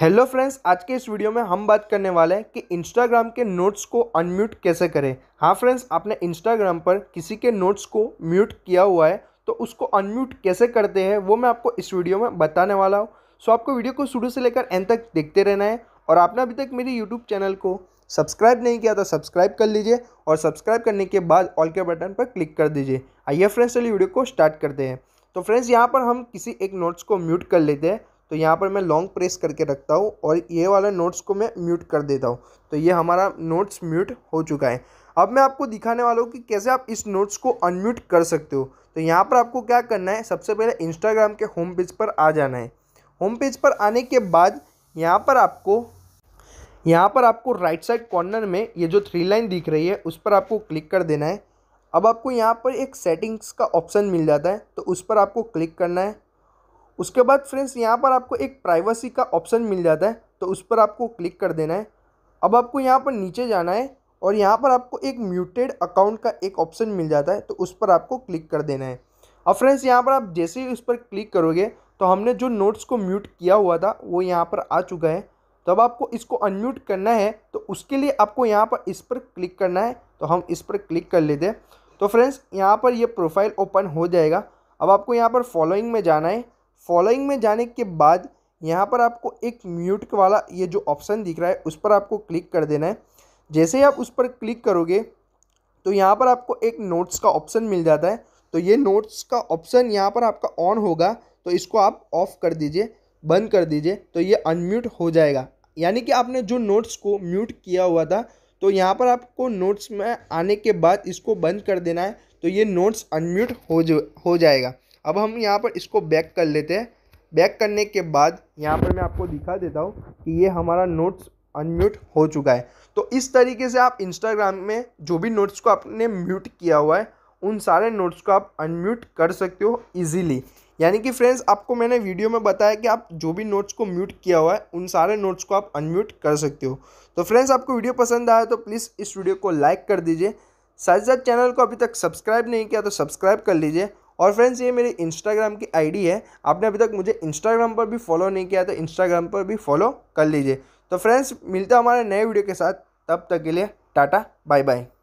hello friends आज के इस वीडियो में हम बात करने वाले हैं कि इंस्टाग्राम के नोट्स को अनम्यूट कैसे करें हाँ फ्रेंड्स आपने इंस्टाग्राम पर किसी के नोट्स को म्यूट किया हुआ है तो उसको अनम्यूट कैसे करते हैं वो मैं आपको इस वीडियो में बताने वाला हूँ सो आपको वीडियो को शुरू से लेकर एंड तक देखते रहना है और आपने अभी तक मेरे यूट्यूब चैनल को सब्सक्राइब नहीं किया तो सब्सक्राइब कर लीजिए और सब्सक्राइब करने के बाद ऑल के बटन पर क्लिक कर दीजिए आइए फ्रेंड्स चलिए वीडियो को स्टार्ट करते हैं तो फ्रेंड्स यहाँ पर हम किसी एक नोट्स को म्यूट कर लेते हैं तो यहाँ पर मैं लॉन्ग प्रेस करके रखता हूँ और ये वाला नोट्स को मैं म्यूट कर देता हूँ तो ये हमारा नोट्स म्यूट हो चुका है अब मैं आपको दिखाने वाला हूँ कि कैसे आप इस नोट्स को अनम्यूट कर सकते हो तो यहाँ पर आपको क्या करना है सबसे पहले इंस्टाग्राम के होम पेज पर आ जाना है होम पेज पर आने के बाद यहाँ पर आपको यहाँ पर आपको राइट साइड कॉर्नर में ये जो थ्री लाइन दिख रही है उस पर आपको क्लिक कर देना है अब आपको यहाँ पर एक सेटिंग्स का ऑप्शन मिल जाता है तो उस पर आपको क्लिक करना है उसके बाद फ्रेंड्स यहाँ पर आपको एक प्राइवेसी का ऑप्शन मिल जाता है तो उस पर आपको क्लिक कर देना है अब आपको यहाँ पर नीचे जाना है और यहाँ पर आपको एक म्यूटेड अकाउंट का एक ऑप्शन मिल जाता है तो उस पर आपको क्लिक कर देना है और फ्रेंड्स यहाँ पर आप जैसे ही उस पर क्लिक करोगे तो हमने जो नोट्स को म्यूट किया हुआ था वो यहाँ पर आ चुका है तो अब आपको इसको अनम्यूट करना है तो उसके लिए आपको यहाँ पर इस पर क्लिक करना है तो हम इस पर क्लिक कर लेते हैं तो फ्रेंड्स यहाँ पर ये यह प्रोफाइल ओपन हो जाएगा अब आपको यहाँ पर फॉलोइंग में जाना है फॉलोइंग में जाने के बाद यहाँ पर आपको एक म्यूट वाला ये जो ऑप्शन दिख रहा है उस पर आपको क्लिक कर देना है जैसे ही आप उस पर क्लिक करोगे तो यहाँ पर आपको एक नोट्स का ऑप्शन मिल जाता है तो ये नोट्स का ऑप्शन यहाँ पर आपका ऑन होगा तो इसको आप ऑफ़ कर दीजिए बंद कर दीजिए तो ये अनम्यूट हो जाएगा यानी कि आपने जो नोट्स को म्यूट किया हुआ था तो यहाँ पर आपको नोट्स में आने के बाद इसको बंद कर देना है तो ये नोट्स अनम्यूट हो जो हो जाएगा अब हम यहाँ पर इसको बैक कर लेते हैं बैक करने के बाद यहाँ पर मैं आपको दिखा देता हूँ कि ये हमारा नोट्स अनम्यूट हो चुका है तो इस तरीके से आप इंस्टाग्राम में जो भी नोट्स को आपने म्यूट किया हुआ है उन सारे नोट्स को आप अनम्यूट कर सकते हो इजीली यानी कि फ्रेंड्स आपको मैंने वीडियो में बताया कि आप जो भी नोट्स को म्यूट किया हुआ है उन सारे नोट्स को आप अनम्यूट कर सकते हो तो फ्रेंड्स आपको वीडियो पसंद आया तो प्लीज़ इस वीडियो को लाइक कर दीजिए साथ साथ चैनल को अभी तक सब्सक्राइब नहीं किया तो सब्सक्राइब कर लीजिए और फ्रेंड्स ये मेरी इंस्टाग्राम की आईडी है आपने अभी तक मुझे इंस्टाग्राम पर भी फॉलो नहीं किया तो इंस्टाग्राम पर भी फॉलो कर लीजिए तो फ्रेंड्स मिलते हैं हमारे नए वीडियो के साथ तब तक के लिए टाटा बाय बाय